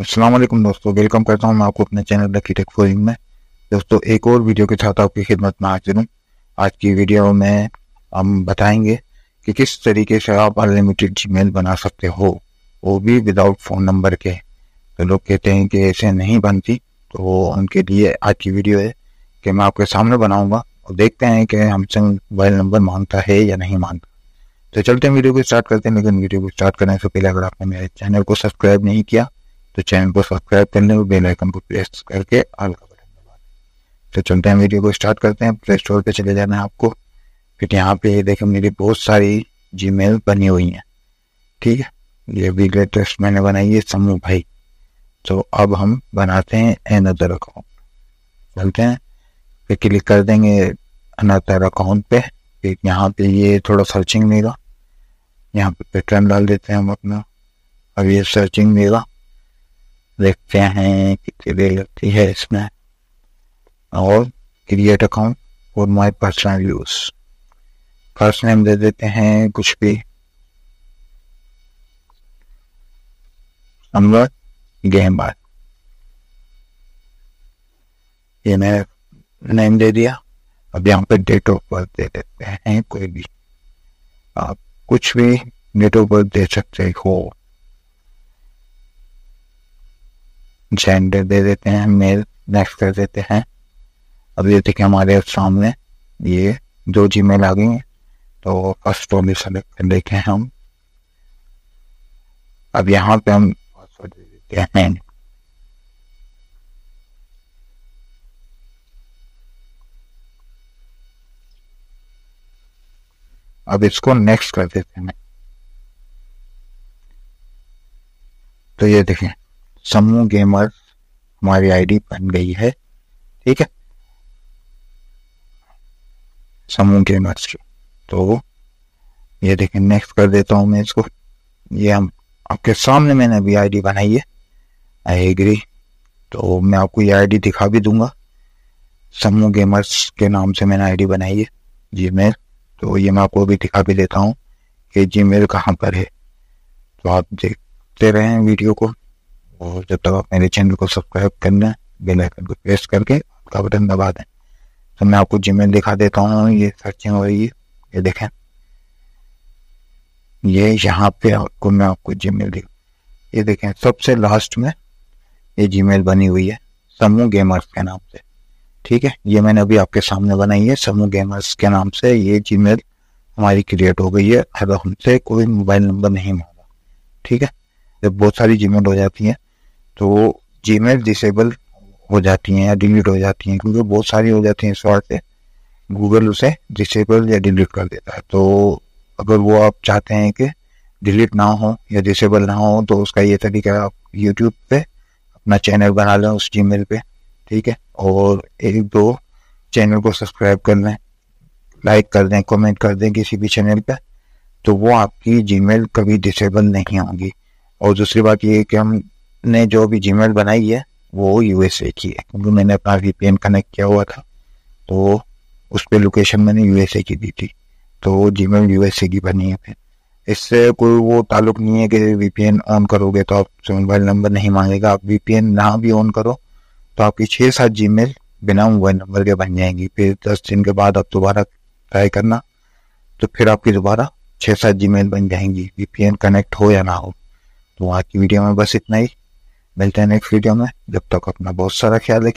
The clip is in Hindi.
असलम दोस्तों वेलकम करता हूं मैं आपको अपने चैनल लकी टेक फोरिंग में दोस्तों एक और वीडियो के साथ आपकी खिदमत में हाजिर हूँ आज की वीडियो में हम बताएंगे कि किस तरीके से आप अनलिमिटेड मेल बना सकते हो वो भी विदाउट फ़ोन नंबर के तो लोग कहते हैं कि ऐसे नहीं बनती तो उनके लिए आज की वीडियो है कि मैं आपके सामने बनाऊँगा और देखते हैं कि हमसे मोबाइल नंबर मांगता है या नहीं मांगता तो चलते हैं वीडियो को स्टार्ट करते हैं लेकिन वीडियो को स्टार्ट करने से पहले अगर आपने मेरे चैनल को सब्सक्राइब नहीं किया तो चैनल को सब्सक्राइब कर लें और बेल आइकन को प्रेस करके ऑल का बटन दबा तो चलते हैं वीडियो को स्टार्ट करते हैं प्ले स्टोर पर चले जाना है आपको फिर यहाँ पे देखें मेरी बहुत सारी जी बनी हुई हैं ठीक है ये भी लेटेस्ट मैंने बनाई है समूह भाई तो अब हम बनाते हैं अनदर अकाउंट चलते हैं फिर क्लिक कर देंगे अनदर अकाउंट पे फिर यहाँ पे ये थोड़ा सर्चिंग लेगा यहाँ पे पेट्रन डाल देते हैं हम अपना अब ये सर्चिंग लेगा देखते हैं कितनी देर लगती है इसमें और create account for my personal use first name दे देते हैं कुछ भी गेम बात ये मैंने नेम दे दिया अब यहाँ पर डेट ऑफ बर्थ दे देते हैं कोई भी आप कुछ भी डेट ऑफ बर्थ दे सकते हो जेंडर दे देते हैं मेल नेक्स्ट कर देते हैं अब ये देखिए हमारे सामने ये दो जी मेल आ गई हैं तो फर्स्ट वाली सेलेक्ट कर देखे हैं हम अब यहाँ पे हम पासवर्ड दे देते हैं अब इसको नेक्स्ट कर देते हैं तो ये देखें समूह गेमर हमारी आईडी बन गई है ठीक है समूह गेमर्स तो ये देखें नेक्स्ट कर देता हूँ मैं इसको ये हम आपके सामने मैंने अभी आईडी बनाई है आई एग्री तो मैं आपको ये आईडी दिखा भी दूंगा समूह गेमर्स के नाम से मैंने आईडी बनाई है जी मेल तो ये मैं आपको भी दिखा भी देता हूँ कि जी मेल कहाँ पर है तो आप देखते रहें वीडियो को और जब तक आप मेरे चैनल को सब्सक्राइब करना बेल आइकन को प्रेस करके आपका बटन दबा दें तो मैं आपको जीमेल दिखा देता हूँ ये सर्चिंग हो रही ये देखें ये यहाँ पे आपको मैं आपको जीमेल मेल ये देखें सबसे लास्ट में ये जीमेल बनी हुई है समूह गेमर्स के नाम से ठीक है ये मैंने अभी आपके सामने बनाई है समूह गेमर्स के नाम से ये जीमेल हमारी क्रिएट हो गई है अगर हमसे कोई मोबाइल नंबर नहीं मांगा ठीक है जब बहुत सारी जीमेल हो जाती है तो जी डिसेबल हो जाती हैं या डिलीट हो जाती हैं क्योंकि बहुत सारी हो जाती हैं शॉर्ट से गूगल उसे डिसेबल या डिलीट कर देता है तो अगर वो आप चाहते हैं कि डिलीट ना हो या डिसेबल ना हो तो उसका ये तरीका आप यूट्यूब पे अपना चैनल बना लें उस जी पे ठीक है और एक दो चैनल को सब्सक्राइब कर लें लाइक कर दें कमेंट कर दें किसी भी चैनल पे तो वो आपकी जीमेल कभी डिसेबल नहीं होगी और दूसरी बात ये है कि हम ने जो भी जीमेल बनाई है वो यूएसए की है क्योंकि मैंने अपना वीपीएन कनेक्ट किया हुआ था तो उस पर लोकेशन मैंने यूएसए की दी थी तो जीमेल यूएसए की बनी है फिर इससे कोई वो ताल्लुक नहीं है कि वीपीएन ऑन करोगे तो आपसे मोबाइल नंबर नहीं मांगेगा आप वीपीएन ना भी ऑन करो तो आपकी छः सात जी बिना मोबाइल नंबर के बन जाएंगी फिर दस दिन के बाद आप दोबारा ट्राई करना तो फिर आपकी दोबारा छः सात जी बन जाएंगी वीपीएन कनेक्ट हो या ना हो तो आज की वीडियो में बस इतना ही मिलते हैं नेक्स्ट वीडियो में जब तक अपना बहुत सारा ख्याल रखिए